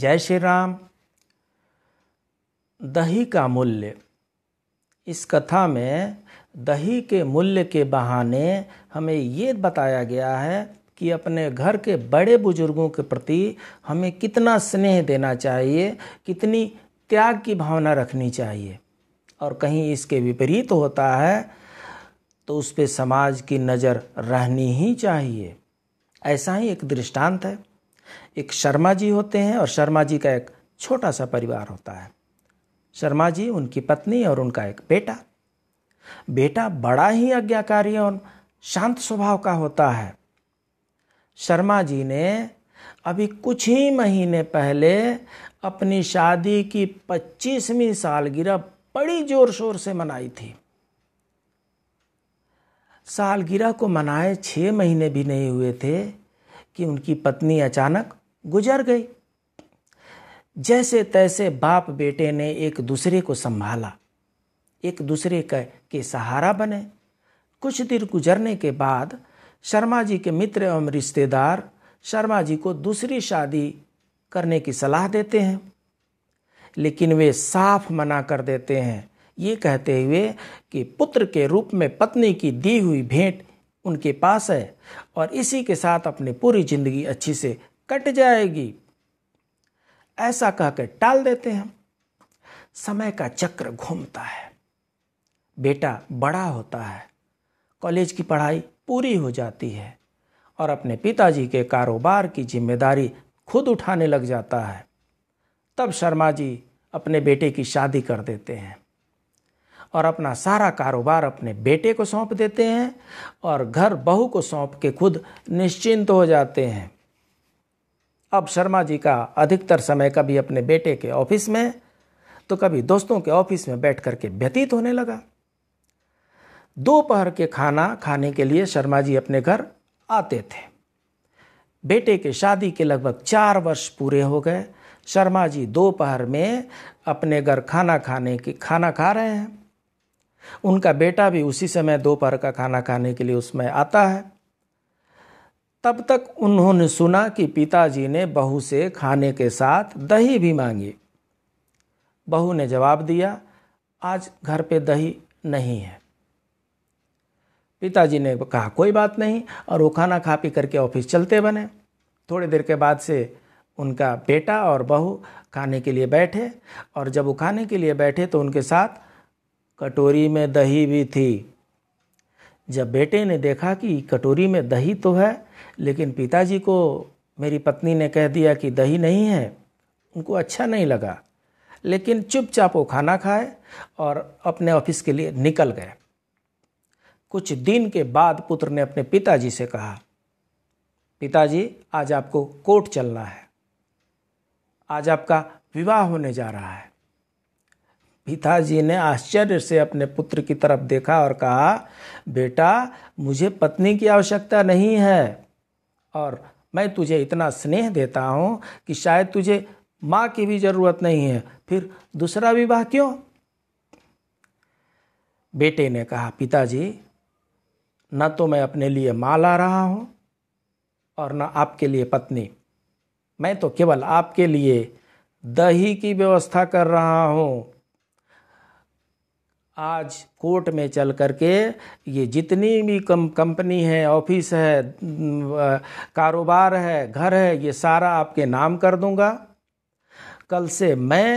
जय श्री राम दही का मूल्य इस कथा में दही के मूल्य के बहाने हमें ये बताया गया है कि अपने घर के बड़े बुजुर्गों के प्रति हमें कितना स्नेह देना चाहिए कितनी त्याग की भावना रखनी चाहिए और कहीं इसके विपरीत होता है तो उस पर समाज की नज़र रहनी ही चाहिए ऐसा ही एक दृष्टांत है एक शर्मा जी होते हैं और शर्मा जी का एक छोटा सा परिवार होता है शर्मा जी उनकी पत्नी और उनका एक बेटा बेटा बड़ा ही आज्ञाकारी और शांत स्वभाव का होता है शर्मा जी ने अभी कुछ ही महीने पहले अपनी शादी की पच्चीसवीं सालगिरह बड़ी जोर शोर से मनाई थी सालगिरह को मनाए छह महीने भी नहीं हुए थे कि उनकी पत्नी अचानक गुजर गई जैसे तैसे बाप बेटे ने एक दूसरे को संभाला एक दूसरे के सहारा बने कुछ देर गुजरने के बाद शर्मा जी के मित्र एवं रिश्तेदार शर्मा जी को दूसरी शादी करने की सलाह देते हैं लेकिन वे साफ मना कर देते हैं ये कहते हुए कि पुत्र के रूप में पत्नी की दी हुई भेंट उनके पास है और इसी के साथ अपनी पूरी जिंदगी अच्छी से कट जाएगी ऐसा कहकर टाल देते हैं समय का चक्र घूमता है बेटा बड़ा होता है कॉलेज की पढ़ाई पूरी हो जाती है और अपने पिताजी के कारोबार की जिम्मेदारी खुद उठाने लग जाता है तब शर्मा जी अपने बेटे की शादी कर देते हैं और अपना सारा कारोबार अपने बेटे को सौंप देते हैं और घर बहू को सौंप के खुद निश्चिंत हो जाते हैं अब शर्मा जी का अधिकतर समय कभी अपने बेटे के ऑफिस में तो कभी दोस्तों के ऑफिस में बैठ करके व्यतीत होने लगा दोपहर के खाना खाने के लिए शर्मा जी अपने घर आते थे बेटे के शादी के लगभग चार वर्ष पूरे हो गए शर्मा जी दोपहर में अपने घर खाना खाने के खाना खा रहे हैं उनका बेटा भी उसी समय दोपहर का खाना खाने के लिए उसमें आता है तब तक उन्होंने सुना कि पिताजी ने बहू से खाने के साथ दही भी मांगी बहू ने जवाब दिया आज घर पे दही नहीं है पिताजी ने कहा कोई बात नहीं और वो खाना खा पी करके ऑफिस चलते बने थोड़ी देर के बाद से उनका बेटा और बहू खाने के लिए बैठे और जब वो खाने के लिए बैठे तो उनके साथ कटोरी में दही भी थी जब बेटे ने देखा कि कटोरी में दही तो है लेकिन पिताजी को मेरी पत्नी ने कह दिया कि दही नहीं है उनको अच्छा नहीं लगा लेकिन चुपचाप वो खाना खाए और अपने ऑफिस के लिए निकल गए कुछ दिन के बाद पुत्र ने अपने पिताजी से कहा पिताजी आज आपको कोर्ट चलना है आज आपका विवाह होने जा रहा है पिताजी ने आश्चर्य से अपने पुत्र की तरफ देखा और कहा बेटा मुझे पत्नी की आवश्यकता नहीं है और मैं तुझे इतना स्नेह देता हूँ कि शायद तुझे माँ की भी जरूरत नहीं है फिर दूसरा विवाह क्यों बेटे ने कहा पिताजी न तो मैं अपने लिए माँ ला रहा हूँ और न आपके लिए पत्नी मैं तो केवल आपके लिए दही की व्यवस्था कर रहा हूँ आज कोर्ट में चल करके ये जितनी भी कम कंपनी है ऑफिस है कारोबार है घर है ये सारा आपके नाम कर दूंगा कल से मैं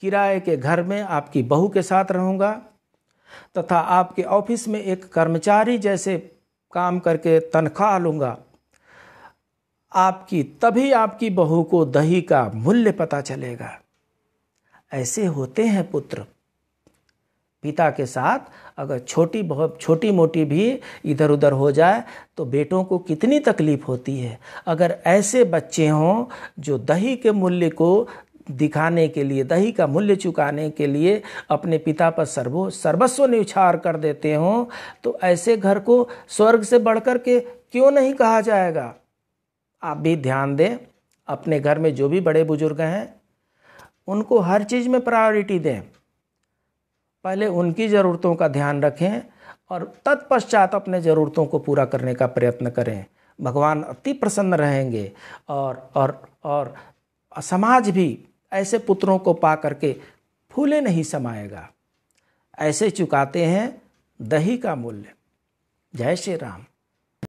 किराए के घर में आपकी बहू के साथ रहूँगा तथा आपके ऑफिस में एक कर्मचारी जैसे काम करके तनख्वाह लूँगा आपकी तभी आपकी बहू को दही का मूल्य पता चलेगा ऐसे होते हैं पुत्र पिता के साथ अगर छोटी बहुत छोटी मोटी भी इधर उधर हो जाए तो बेटों को कितनी तकलीफ होती है अगर ऐसे बच्चे हों जो दही के मूल्य को दिखाने के लिए दही का मूल्य चुकाने के लिए अपने पिता पर सर्वो सर्वस्व निछार कर देते हों तो ऐसे घर को स्वर्ग से बढ़कर के क्यों नहीं कहा जाएगा आप भी ध्यान दें अपने घर में जो भी बड़े बुजुर्ग हैं उनको हर चीज़ में प्रायोरिटी दें पहले उनकी ज़रूरतों का ध्यान रखें और तत्पश्चात अपने ज़रूरतों को पूरा करने का प्रयत्न करें भगवान अति प्रसन्न रहेंगे और और और समाज भी ऐसे पुत्रों को पा करके फूले नहीं समाएगा ऐसे चुकाते हैं दही का मूल्य जय श्री राम